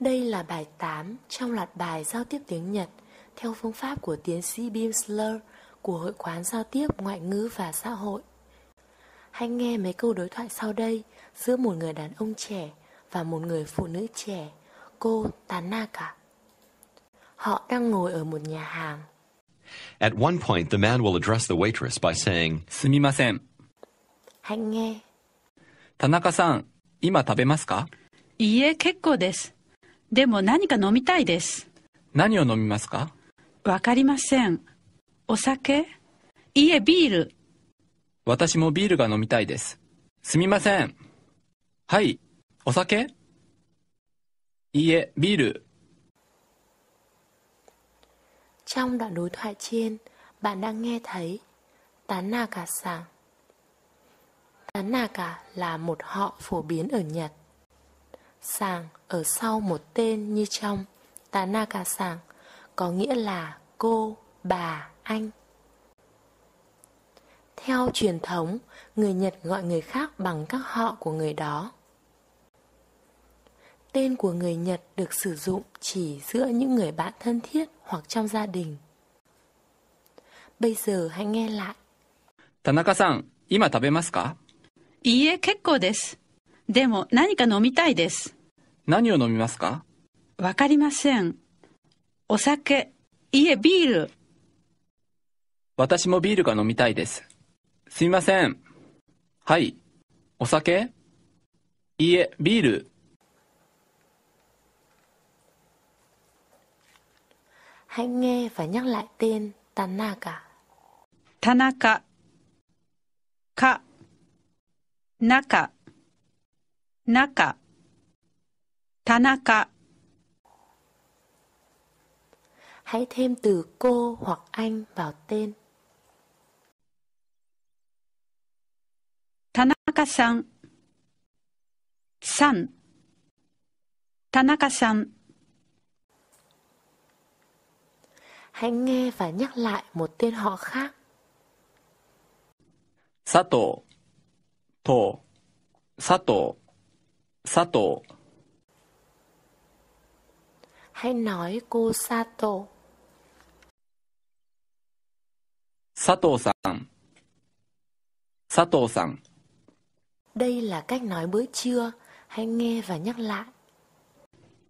Đây là bài 8 trong loạt bài giao tiếp tiếng Nhật theo phương pháp của tiến sĩ Bimsler của Hội quán Giao tiếp Ngoại ngữ và Xã hội. Hãy nghe mấy câu đối thoại sau đây giữa một người đàn ông trẻ và một người phụ nữ trẻ, cô Tanaka. Họ đang ngồi ở một nhà hàng. At one point, the man will address the waitress by saying, "Sumimasen." Hãy nghe. Tanaka-san, ima tabemasu ka? kekko 今食べますかいいえ、結構です。でも何か飲みたいです。何を飲みますかわかりません。お酒いえ、ビール。私もビールが飲みたいです。すみません。はい、お酒いいえ、ビール。Trong đoạn đối thoại trên, bạn đang nghe thấy Tanaka-san. Tanaka là một họ phổ biến ở Nhật. Sàng ở sau một tên như trong Tanaka sàng có nghĩa là cô, bà, anh. Theo truyền thống, người Nhật gọi người khác bằng các họ của người đó. Tên của người Nhật được sử dụng chỉ giữa những người bạn thân thiết hoặc trong gia đình. Bây giờ hãy nghe lại. Tanaka-san, ima tabemasu ka? Iie, kekkou desu. Demo, nani ka nomitai desu. 何を飲みますかわかりません。お酒、いえビール。私もビールが飲みたいです。すみません。はい。お酒いえ、ビール。Hãy n g Tanaka. Hãy thêm từ cô hoặc anh vào tên. Tanaka-san. San. Tanaka-san. Hãy nghe và nhắc lại một tên họ khác. Sato. To. Sato. Sato. Hãy nói cô Sato. Sato-san. Sato-san. Đây là cách nói bữa trưa. Hãy nghe và nhắc lại.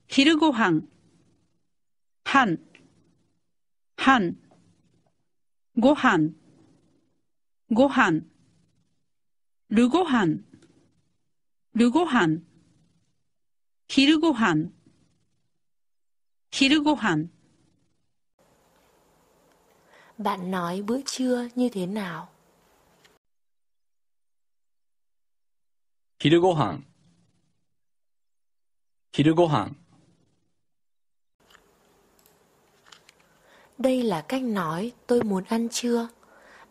Hirugohan. Han. Han. Gohan. Gohan. Rugohan. Rugohan. Hirugohan. 昼ご飯 Bạn nói bữa trưa như thế nào? 昼ご飯昼ご飯 Đây là cách nói tôi muốn ăn trưa.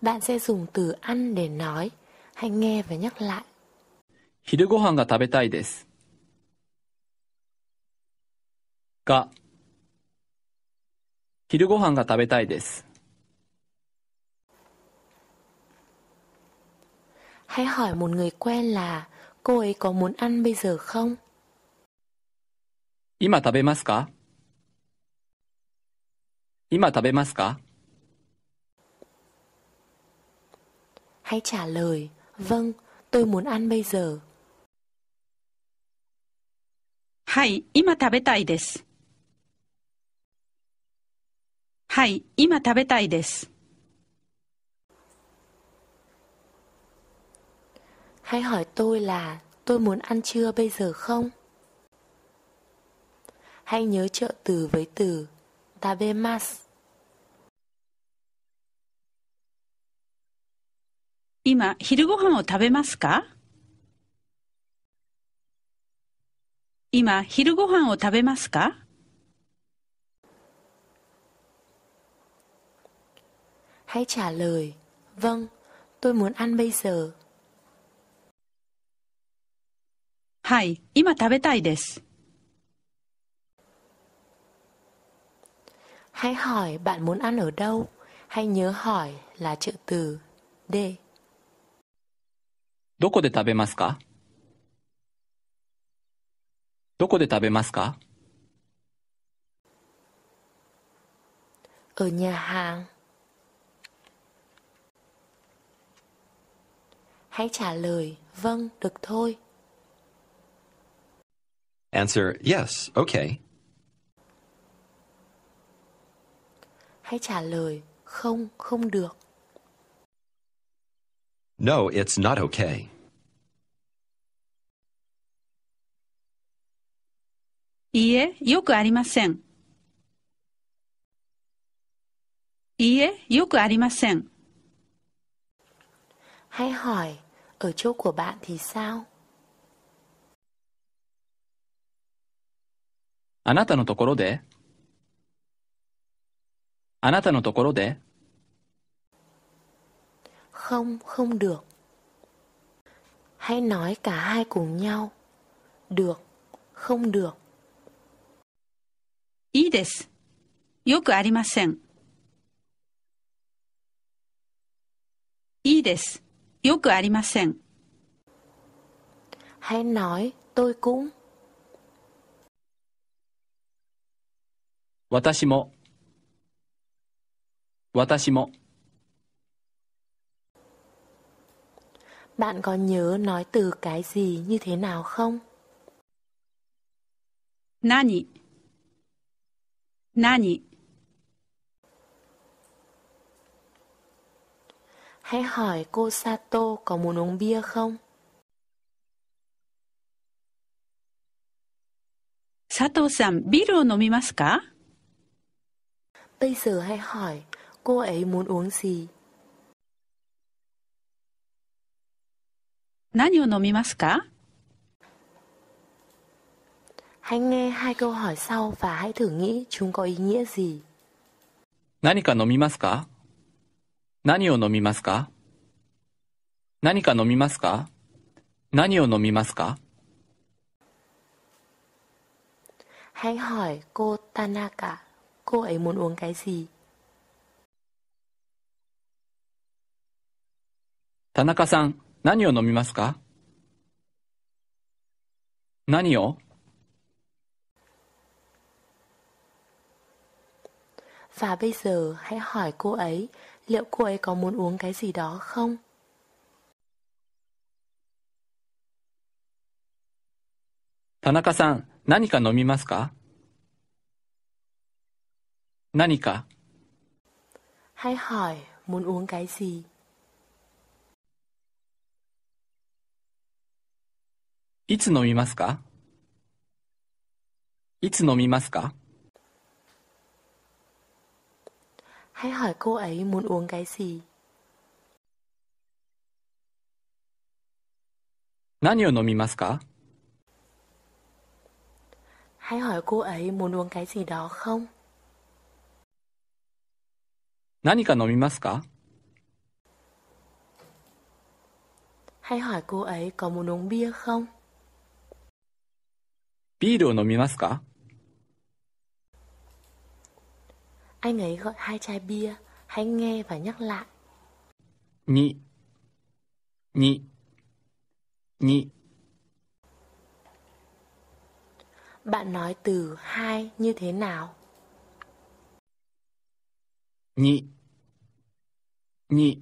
Bạn sẽ dùng từ ăn để nói. Hãy nghe và nhắc lại. 昼ご飯が食べたいです。が昼ご飯が食べたいです。Hãy hỏi một người quen là cô ấy có muốn ăn bây giờ không? 今食べますか今食べますか Hãy trả lời, vâng, tôi muốn ăn bây giờ. はい、今食べたいです。はい、今食べたいです。Hãy hỏi tôi là tôi muốn ăn trưa bây giờ không? Hãy nhớ trợ từ với từ tabemasu. 今、昼ご飯を食べますか今、昼ご飯を食べますか hãy trả lời, vâng, tôi muốn ăn bây giờ. hãy hỏi bạn muốn ăn ở đâu, hãy nhớ hỏi là trợ từ D. どこで食べますかどこで食べますか Ở nhà hàng Hãy trả lời, vâng, được thôi. Answer, yes, okay. Hãy trả lời, không, không được. No, it's not okay. Ie, Hãy hỏi, ở chỗ của bạn thì sao? あなたのところであなたのところで Không, không được. Hãy nói cả hai cùng nhau. Được, không được. いいです。よくありません。いいです。よくありません。Hãy nói tôi cũng. 私も私も Bạn có nhớ nói từ cái gì như thế nào không? Nani Nani hãy hỏi cô Sato có muốn uống bia không? Sato-san, biro nomimasu ka? Bây giờ hãy hỏi cô ấy muốn uống gì? Nani o nomimasu ka? Hãy nghe hai câu hỏi sau và hãy thử nghĩ chúng có ý nghĩa gì. Nani ka nomimasu ka? 何を飲みますか何か飲みますか何を飲みますかなか。田中さん、何を飲みますか何を liệu cô ấy có muốn uống cái gì đó không? Tanaka-san, 何か飲みますか何か h a y hỏi muốn uống cái gì? いつ飲みますかいつ飲みますか hãy hỏi cô ấy muốn uống cái gì. 何を飲みますか Hãy hỏi cô ấy muốn uống cái gì đó không? 何か飲みますか Hãy hỏi cô ấy có muốn uống bia không? ビールを飲みますか Anh ấy gọi hai chai bia, hãy nghe và nhắc lại. Nhị, nhị, nhị. Bạn nói từ hai như thế nào? Nhị, nhị.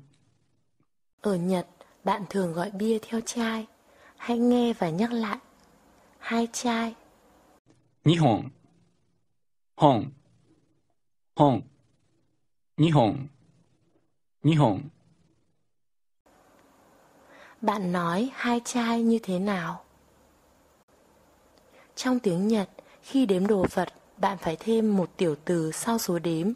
Ở Nhật, bạn thường gọi bia theo chai. Hãy nghe và nhắc lại. Hai chai. Nhị hồng, hồng. 本、日本、日本. Bạn nói hai chai như thế nào? Trong tiếng Nhật, khi đếm đồ vật, bạn phải thêm một tiểu từ sau số đếm.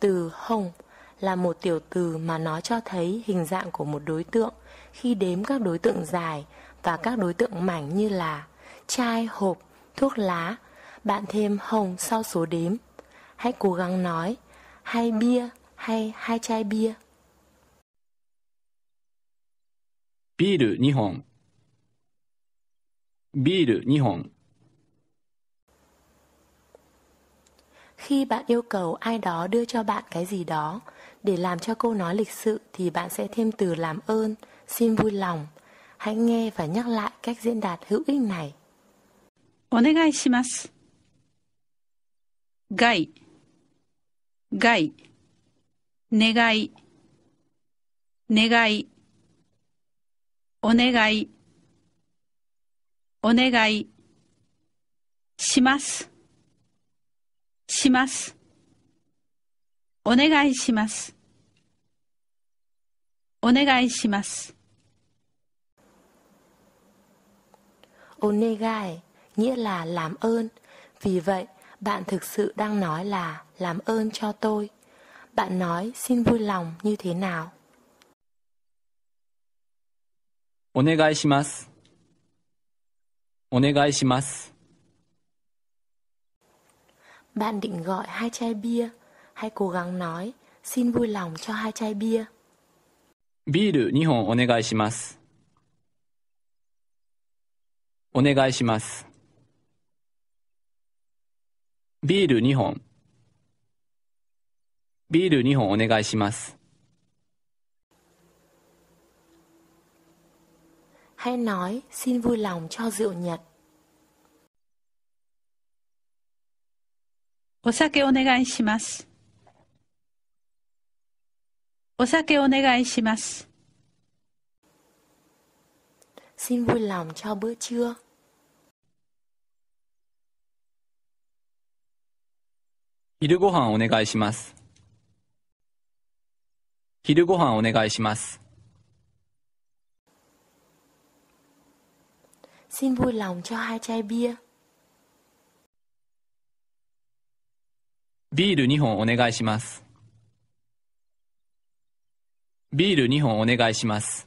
Từ hồng là một tiểu từ mà nó cho thấy hình dạng của một đối tượng khi đếm các đối tượng dài và các đối tượng mảnh như là chai, hộp, thuốc lá. Bạn thêm hồng sau số đếm hãy cố gắng nói hai bia hay hai chai bia. ビール2本ビール2本 Khi bạn yêu cầu ai đó đưa cho bạn cái gì đó, để làm cho câu nói lịch sự thì bạn sẽ thêm từ làm ơn, xin vui lòng. Hãy nghe và nhắc lại cách diễn đạt hữu ích này. お願いします。ガイ害、願い、願い、お願い、お願い、します、します、お願いします、お願いします。お願い nghĩa là làm ơn. Vì vậy, bạn thực sự đang nói là làm ơn cho tôi bạn nói xin vui lòng như thế nào お願いします。お願いします。Bạn định gọi hai chai bia, hãy cố gắng nói, xin vui lòng cho hai chai bia. ビール2本お願いします。お願いします。ビール2本ビール2本お願いします Hãy nói xin vui lòng cho rượu Nhật. お酒お願いします。お酒お願いします。Xin vui lòng cho bữa trưa. 昼ごはんお願いします。昼ごはんお願いします。Xin vui lòng cho hai chai bia. ビール2本お願いします。ビール2本お願いします。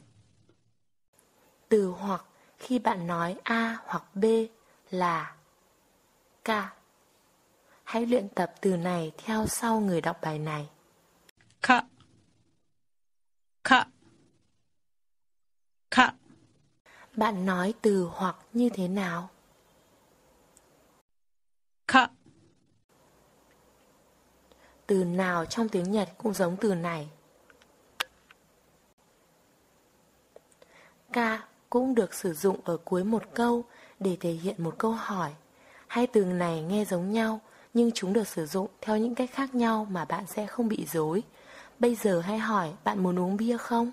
từ hoặc khi bạn nói A hoặc B là cả Hãy luyện tập từ này theo sau người đọc bài này. Khạ Khạ Khạ Bạn nói từ hoặc như thế nào? Khạ Từ nào trong tiếng Nhật cũng giống từ này. Ka cũng được sử dụng ở cuối một câu để thể hiện một câu hỏi. Hai từ này nghe giống nhau, nhưng chúng được sử dụng theo những cách khác nhau mà bạn sẽ không bị dối. Bây giờ hãy hỏi bạn muốn uống bia không?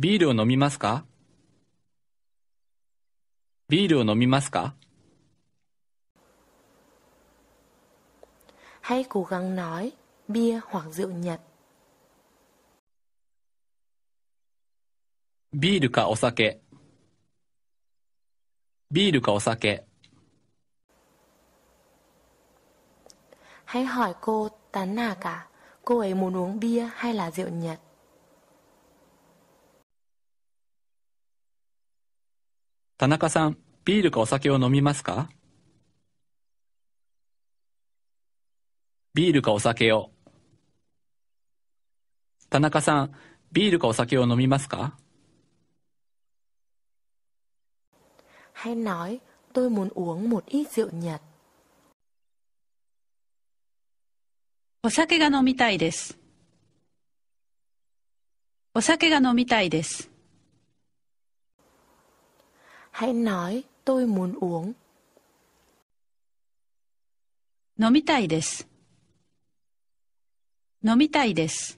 ビールを飲みますかビールを飲みますか Hãy cố gắng nói bia hoặc rượu Nhật. ビールかお酒ビールかお酒 Hãy hỏi cô tán nà cả, cô ấy muốn uống bia hay là rượu Nhật? Tanaka-san, Tanaka-san, ビールかお酒を飲みますかビールかお酒を。田中さん、ビールかお酒を飲みますか Hãy nói, tôi muốn uống một ít rượu Nhật. お酒が飲みたいです。お酒が飲みたいです。Hãy nói tôi muốn uống. 飲みたいです。飲みたいです。